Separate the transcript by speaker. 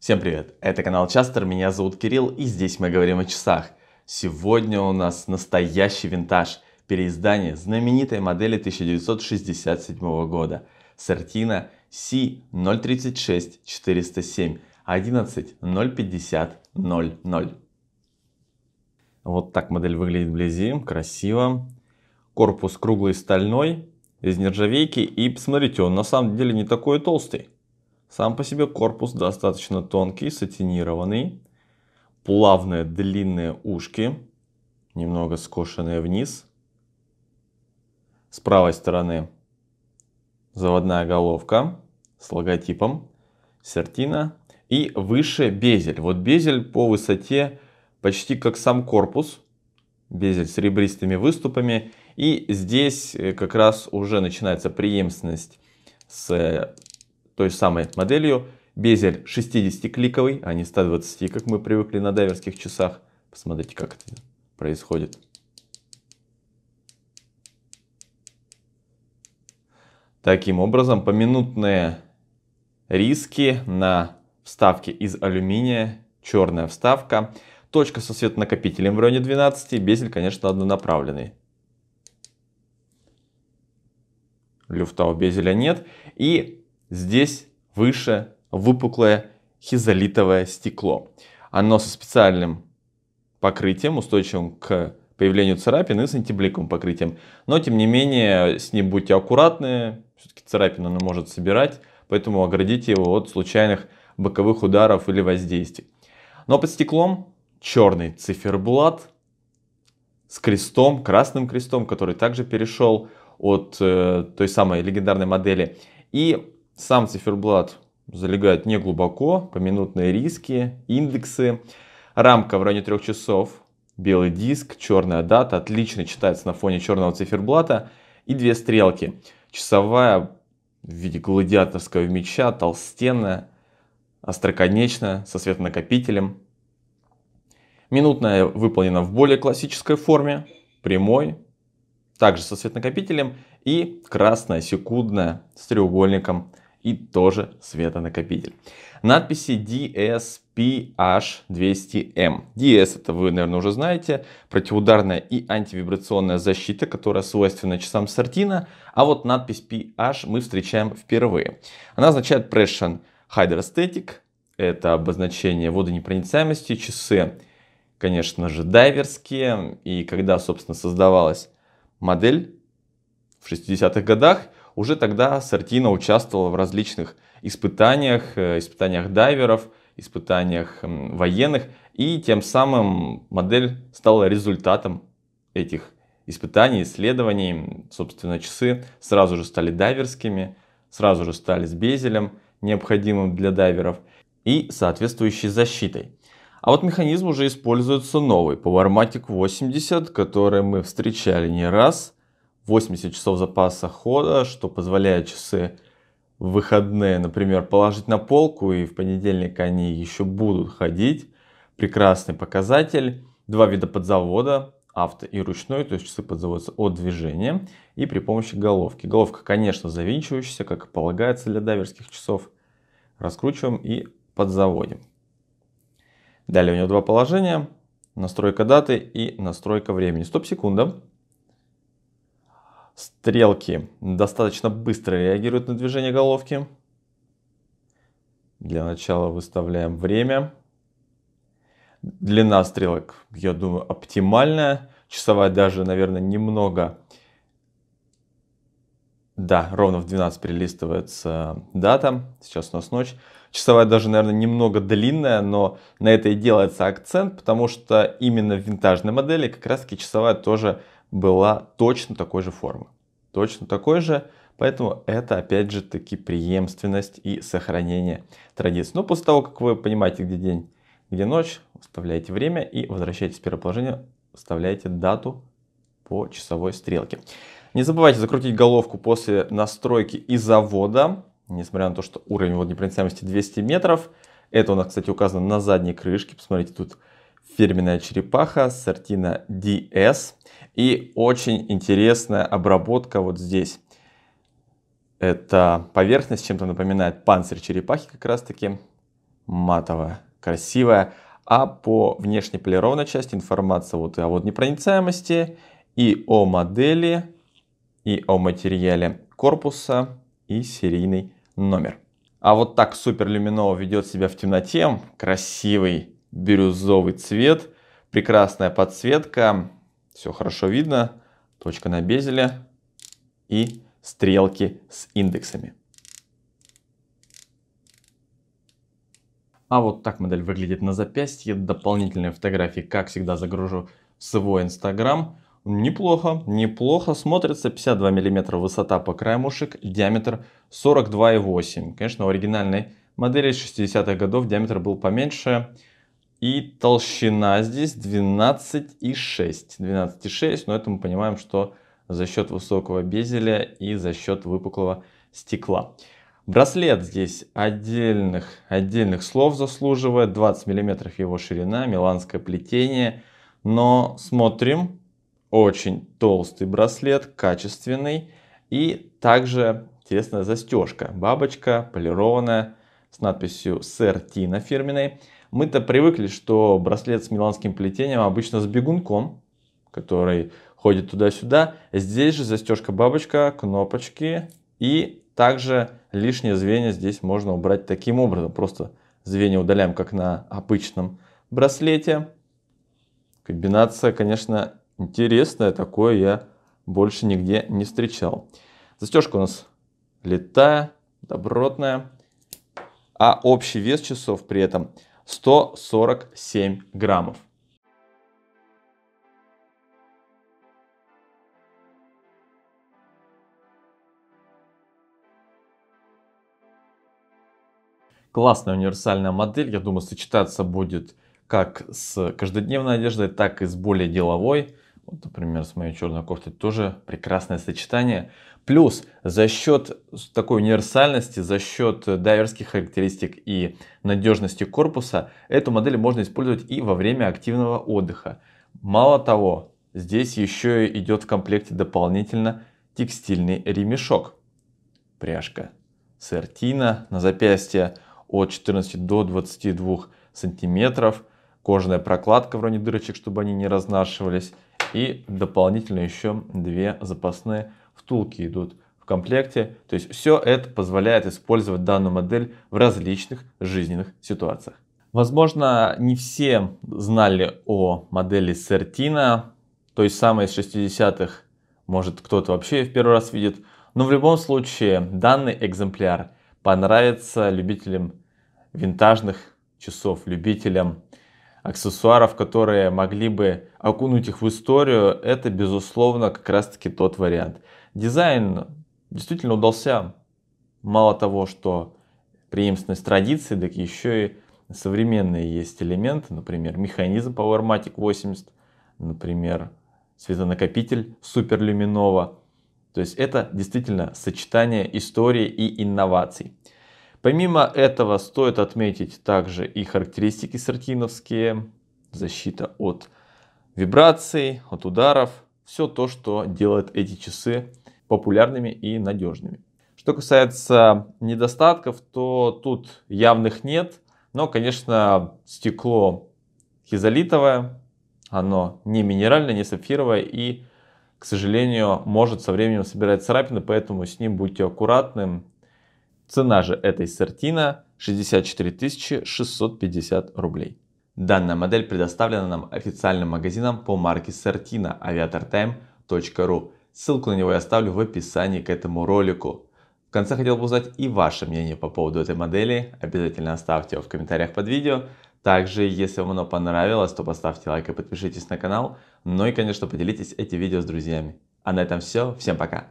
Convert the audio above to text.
Speaker 1: Всем привет! Это канал Частер, меня зовут Кирилл и здесь мы говорим о часах. Сегодня у нас настоящий винтаж, переиздание знаменитой модели 1967 года Сертина C036407 110500. Вот так модель выглядит вблизи, красиво. Корпус круглый стальной, из нержавейки. И посмотрите, он на самом деле не такой толстый. Сам по себе корпус достаточно тонкий, сатинированный. Плавные длинные ушки, немного скошенные вниз. С правой стороны заводная головка с логотипом Сертина. И выше безель. Вот безель по высоте почти как сам корпус. Безель с ребристыми выступами. И здесь э, как раз уже начинается преемственность с э, той самой моделью. Безель 60-кликовый, а не 120, как мы привыкли на дайверских часах. Посмотрите, как это происходит. Таким образом, поминутные риски на вставке из алюминия, черная вставка, точка со светонакопителем в районе 12, безель, конечно, однонаправленный. Люфта у безеля нет. И Здесь выше выпуклое хизолитовое стекло. Оно со специальным покрытием, устойчивым к появлению царапин и с антибликовым покрытием. Но, тем не менее, с ним будьте аккуратны, все-таки царапину он может собирать, поэтому оградите его от случайных боковых ударов или воздействий. Но под стеклом черный циферблат с крестом, красным крестом, который также перешел от э, той самой легендарной модели. И сам циферблат залегает не глубоко, поминутные риски, индексы, рамка в районе трех часов, белый диск, черная дата, отлично читается на фоне черного циферблата и две стрелки. Часовая в виде гладиаторского меча, толстенная, остроконечная, со светонакопителем. Минутная выполнена в более классической форме, прямой, также со светонакопителем и красная секундная с треугольником и тоже светонакопитель. Надписи DSPH200M. DS это вы, наверное, уже знаете. Противоударная и антивибрационная защита, которая свойственна часам Сортина. А вот надпись PH мы встречаем впервые. Она означает Pressure Hydrostatic. Это обозначение водонепроницаемости. Часы, конечно же, дайверские. И когда, собственно, создавалась модель в 60-х годах, уже тогда Сартина участвовала в различных испытаниях, э, испытаниях дайверов, испытаниях военных, и тем самым модель стала результатом этих испытаний, исследований. Собственно, часы сразу же стали дайверскими, сразу же стали с безелем, необходимым для дайверов, и соответствующей защитой. А вот механизм уже используется новый, Powermatic 80, который мы встречали не раз – 80 часов запаса хода, что позволяет часы выходные, например, положить на полку, и в понедельник они еще будут ходить. Прекрасный показатель. Два вида подзавода, авто и ручной, то есть часы подзаводятся от движения и при помощи головки. Головка, конечно, завинчивающаяся, как и полагается для дайверских часов. Раскручиваем и подзаводим. Далее у него два положения. Настройка даты и настройка времени. Стоп секунда. Стрелки достаточно быстро реагируют на движение головки. Для начала выставляем время. Длина стрелок, я думаю, оптимальная. Часовая даже, наверное, немного. Да, ровно в 12 перелистывается дата. Сейчас у нас ночь. Часовая даже, наверное, немного длинная, но на это и делается акцент, потому что именно в винтажной модели как раз таки часовая тоже была точно такой же формы. Точно такой же, поэтому это опять же таки преемственность и сохранение традиций. Но после того, как вы понимаете, где день, где ночь, вставляете время и возвращаетесь в первое положение, вставляете дату по часовой стрелке. Не забывайте закрутить головку после настройки и завода, несмотря на то, что уровень водонепроницаемости 200 метров. Это у нас, кстати, указано на задней крышке. Посмотрите, тут фирменная черепаха Сортина DS. И очень интересная обработка вот здесь. Это поверхность чем-то напоминает панцирь черепахи как раз таки. Матовая, красивая. А по внешней полированной части информация вот о вот непроницаемости и о модели, и о материале корпуса, и серийный номер. А вот так суперлюминово ведет себя в темноте. Красивый бирюзовый цвет, прекрасная подсветка, все хорошо видно, точка на безеле и стрелки с индексами. А вот так модель выглядит на запястье. Дополнительные фотографии, как всегда, загружу в свой Инстаграм. Неплохо, неплохо смотрится. 52 мм высота по краймушек, диаметр 42,8. Конечно, у оригинальной модели 60-х годов диаметр был поменьше. И толщина здесь 12,6. 12,6, но это мы понимаем, что за счет высокого безеля и за счет выпуклого стекла. Браслет здесь отдельных, отдельных слов заслуживает. 20 мм его ширина, миланское плетение. Но смотрим, очень толстый браслет, качественный. И также интересная застежка. Бабочка полированная с надписью «Сэр Тина» фирменной. Мы-то привыкли, что браслет с миланским плетением обычно с бегунком, который ходит туда-сюда. Здесь же застежка-бабочка, кнопочки и также лишние звенья здесь можно убрать таким образом. Просто звенья удаляем, как на обычном браслете. Комбинация, конечно, интересная. Такое я больше нигде не встречал. Застежка у нас летая, добротная а общий вес часов при этом 147 граммов. Классная универсальная модель, я думаю, сочетаться будет как с каждодневной одеждой, так и с более деловой. Вот, например, с моей черной кофтой тоже прекрасное сочетание. Плюс за счет такой универсальности, за счет э, дайверских характеристик и надежности корпуса, эту модель можно использовать и во время активного отдыха. Мало того, здесь еще и идет в комплекте дополнительно текстильный ремешок. Пряжка сертина на запястье от 14 до 22 сантиметров. Кожаная прокладка вроде дырочек, чтобы они не разнашивались. И дополнительно еще две запасные втулки идут в комплекте. То есть все это позволяет использовать данную модель в различных жизненных ситуациях. Возможно, не все знали о модели Сертина, той самой из 60-х, может кто-то вообще в первый раз видит. Но в любом случае, данный экземпляр понравится любителям винтажных часов, любителям аксессуаров, которые могли бы окунуть их в историю, это, безусловно, как раз-таки тот вариант. Дизайн действительно удался. Мало того, что преемственность традиции, так еще и современные есть элементы, например, механизм PowerMatic 80, например, светонакопитель суперлюминова. То есть это действительно сочетание истории и инноваций. Помимо этого стоит отметить также и характеристики сортиновские, защита от вибраций, от ударов, все то, что делает эти часы популярными и надежными. Что касается недостатков, то тут явных нет, но, конечно, стекло хизолитовое, оно не минеральное, не сапфировое и, к сожалению, может со временем собирать царапины, поэтому с ним будьте аккуратны. Цена же этой Сортина 64 650 рублей. Данная модель предоставлена нам официальным магазином по марке Сортина aviatortime.ru. Ссылку на него я оставлю в описании к этому ролику. В конце хотел бы узнать и ваше мнение по поводу этой модели. Обязательно оставьте его в комментариях под видео. Также, если вам оно понравилось, то поставьте лайк и подпишитесь на канал. Ну и, конечно, поделитесь этим видео с друзьями. А на этом все. Всем пока!